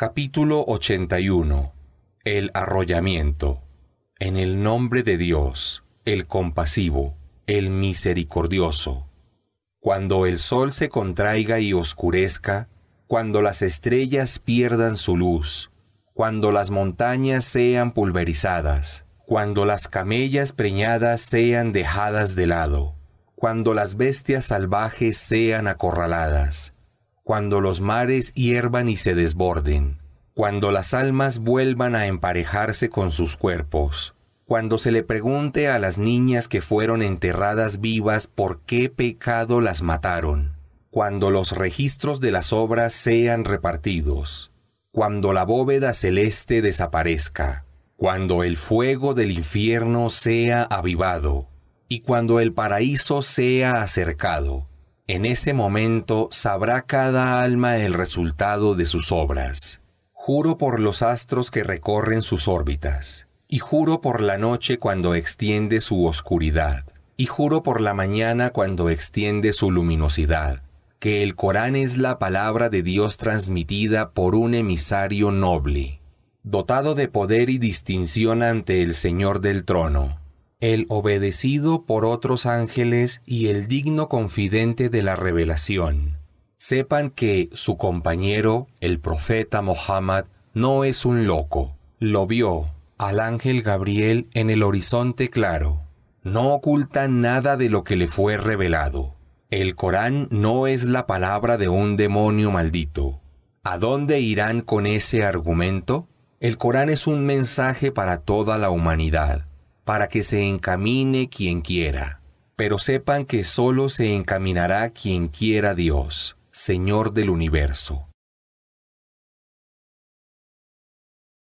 Capítulo 81 El arrollamiento En el nombre de Dios, el compasivo, el misericordioso. Cuando el sol se contraiga y oscurezca, cuando las estrellas pierdan su luz, cuando las montañas sean pulverizadas, cuando las camellas preñadas sean dejadas de lado, cuando las bestias salvajes sean acorraladas, cuando los mares hiervan y se desborden, cuando las almas vuelvan a emparejarse con sus cuerpos, cuando se le pregunte a las niñas que fueron enterradas vivas por qué pecado las mataron, cuando los registros de las obras sean repartidos, cuando la bóveda celeste desaparezca, cuando el fuego del infierno sea avivado, y cuando el paraíso sea acercado en ese momento sabrá cada alma el resultado de sus obras. Juro por los astros que recorren sus órbitas, y juro por la noche cuando extiende su oscuridad, y juro por la mañana cuando extiende su luminosidad, que el Corán es la palabra de Dios transmitida por un emisario noble, dotado de poder y distinción ante el Señor del trono el obedecido por otros ángeles y el digno confidente de la revelación. Sepan que su compañero, el profeta Mohammed, no es un loco. Lo vio al ángel Gabriel en el horizonte claro. No oculta nada de lo que le fue revelado. El Corán no es la palabra de un demonio maldito. ¿A dónde irán con ese argumento? El Corán es un mensaje para toda la humanidad para que se encamine quien quiera. Pero sepan que solo se encaminará quien quiera Dios, Señor del universo.